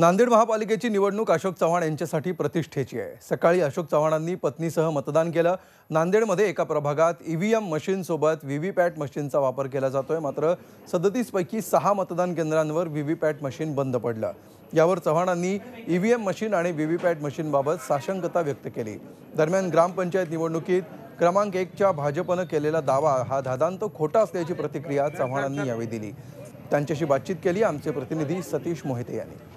नांदेड महापालिकेची निवडणूक अशोक चव्हाण यांच्यासाठी प्रतिष्ठेची आहे सकाळी अशोक चव्हाणांनी पत्नीसह मतदान केलं नांदेडमध्ये एका प्रभागात ई व्ही एम मशीनसोबत व्ही पॅट मशीनचा वापर केला जातोय मात्र सदतीसपैकी सहा मतदान केंद्रांवर व्ही पॅट मशीन बंद पडलं यावर चव्हाणांनी ई व्ही एम मशीन आणि व्ही पॅट मशीनबाबत साशंकता व्यक्त केली दरम्यान ग्रामपंचायत निवडणुकीत क्रमांक एकच्या भाजपनं केलेला दावा हा धादांत खोटा असल्याची प्रतिक्रिया चव्हाणांनी यावेळी दिली त्यांच्याशी बातचीत केली आमचे प्रतिनिधी सतीश मोहिते यांनी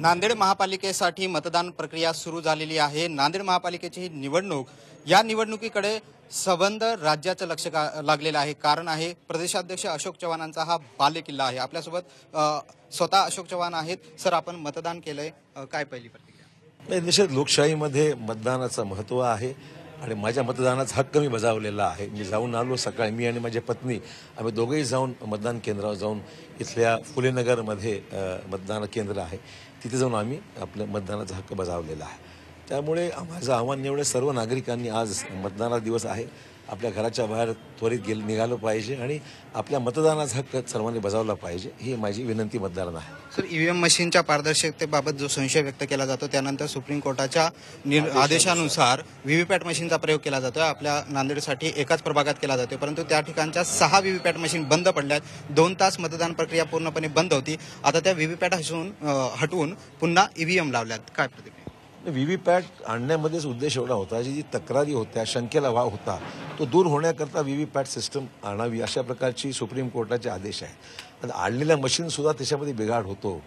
नांदेड महापालिकेसाठी मतदान प्रक्रिया सुरू झालेली आहे नांदेड महापालिकेची ही निवडणूक या निवडणुकीकडे सबंध राज्याचं लक्ष लागलेलं आहे कारण आहे प्रदेशाध्यक्ष अशोक चव्हाणांचा हा बालेकिल्ला आहे आपल्यासोबत स्वतः अशोक चव्हाण आहेत सर आपण मतदान केलंय काय पहिली प्रतिक्रिया लोकशाहीमध्ये मतदानाचं महत्व आहे आणि माझ्या मतदानाचा हक्क मी बजावलेला आहे मी जाऊन आलो सकाळी मी आणि माझी पत्नी आम्ही दोघेही जाऊन मतदान केंद्रावर जाऊन इथल्या फुलेनगरमध्ये मतदान केंद्र आहे तिथे जाऊन आम्ही आपलं मतदानाचा हक्क बजावलेला आहे त्यामुळे माझं आव्हान एवढं सर्व नागरिकांनी आज मतदानाचा दिवस आहे आपल्या घराच्या बाहेर त्वरित गेलं निघालं पाहिजे आणि आपल्या मतदानाचा हक्क सर्वांनी बजावला पाहिजे ही माझी विनंती मतदारांना आहे सर ईव्हीएम e मशीनच्या पारदर्शकतेबाबत जो संशय व्यक्त केला जातो त्यानंतर सुप्रीम कोर्टाच्या आदेशानुसार व्हीव्हीपॅट मशीनचा प्रयोग केला जातो आपल्या नांदेडसाठी एकाच प्रभागात केला जातो परंतु त्या ठिकाणच्या सहा व्हीव्हीपॅट मशीन बंद पडल्यात दोन तास मतदान प्रक्रिया पूर्णपणे बंद होती आता त्या व्हीव्हीपॅट हसून हटवून पुन्हा ईव्हीएम e लावल्यात काय प्रतिक्रिया पॅट आणण्यामध्येच उद्देश एवढा होता जी जी तक्रारी होत्या शंकेला वाव होता तो दूर होण्याकरता पॅट सिस्टम आणावी अशा प्रकारची सुप्रीम कोर्टाचे आदेश आहेत आणलेल्या मशीनसुद्धा त्याच्यामध्ये बिघाड होतो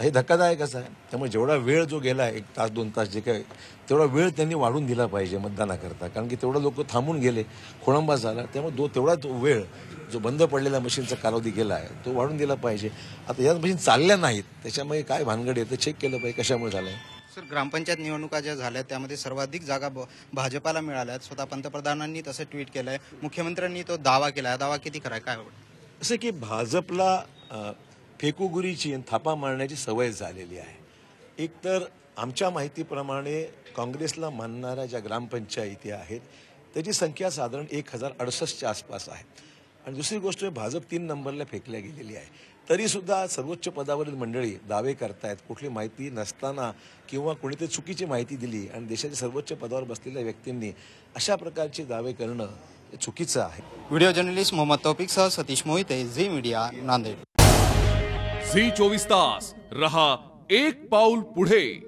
हे धक्कादायकच आहे त्यामुळे जेवढा वेळ जो गेला एक तास दोन तास जे काय तेवढा वेळ त्यांनी वाढून दिला पाहिजे मतदानाकरता कारण की तेवढं लोक थांबून गेले खोळंबा झाला त्यामुळे दो तेवढा तो वेळ जो बंद पडलेला मशीनचा कालावधी गेला आहे तो वाढून दिला पाहिजे आता या मशीन चालल्या नाहीत त्याच्यामुळे काय भानगड आहे चेक केलं पाहिजे कशामुळे झालं आहे सर ग्रामपंचायत निवडणुका ज्या झाल्या त्यामध्ये सर्वाधिक जागा भाजपाला मिळाल्या आहेत स्वतः पंतप्रधानांनी तसं ट्विट केलं आहे मुख्यमंत्र्यांनी तो दावा केला आहे दावा किती खरा काय असं की भाजपला आणि थापा मारण्याची सवय झालेली आहे एकतर आमच्या माहितीप्रमाणे काँग्रेसला मानणाऱ्या ज्या ग्रामपंचायती आहेत त्याची संख्या साधारण एक हजार अडसष्टच्या आसपास आहे आणि दुसरी गोष्ट भाजप तीन नंबरला फेकल्या गेलेली आहे तरीसुद्धा सर्वोच्च पदावरील मंडळी दावे करतायत कुठली माहिती नसताना किंवा कोणीतरी चुकीची माहिती दिली आणि देशाच्या सर्वोच्च पदावर बसलेल्या व्यक्तींनी अशा प्रकारचे दावे करणं चुकीचं आहे व्हिडिओ जर्नलिस्ट मोहम्मद सह सतीश मोहिते झी मीडिया नांदेड झी चोवीस तास रहा एक पाऊल पुढे